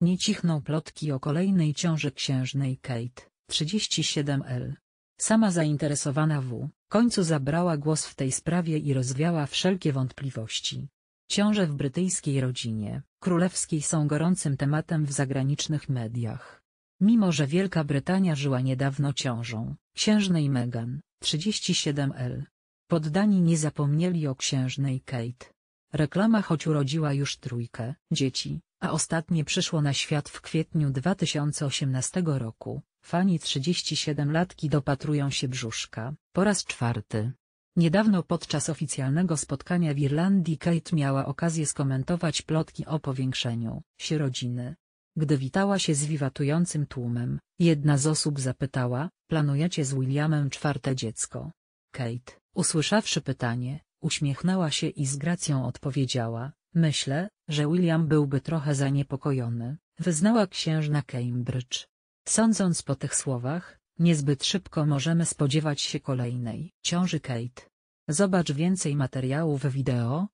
Nie cichną plotki o kolejnej ciąży księżnej Kate, 37L. Sama zainteresowana W. końcu zabrała głos w tej sprawie i rozwiała wszelkie wątpliwości. Ciąże w brytyjskiej rodzinie królewskiej są gorącym tematem w zagranicznych mediach. Mimo że Wielka Brytania żyła niedawno ciążą, księżnej Meghan, 37L. Poddani nie zapomnieli o księżnej Kate. Reklama choć urodziła już trójkę dzieci, a ostatnie przyszło na świat w kwietniu 2018 roku. Fani 37-latki dopatrują się brzuszka, po raz czwarty. Niedawno podczas oficjalnego spotkania w Irlandii Kate miała okazję skomentować plotki o powiększeniu się rodziny. Gdy witała się z wiwatującym tłumem, jedna z osób zapytała, planujecie z Williamem czwarte dziecko? Kate, usłyszawszy pytanie, uśmiechnęła się i z gracją odpowiedziała, myślę, że William byłby trochę zaniepokojony, wyznała księżna Cambridge. Sądząc po tych słowach, niezbyt szybko możemy spodziewać się kolejnej ciąży Kate. Zobacz więcej materiałów wideo,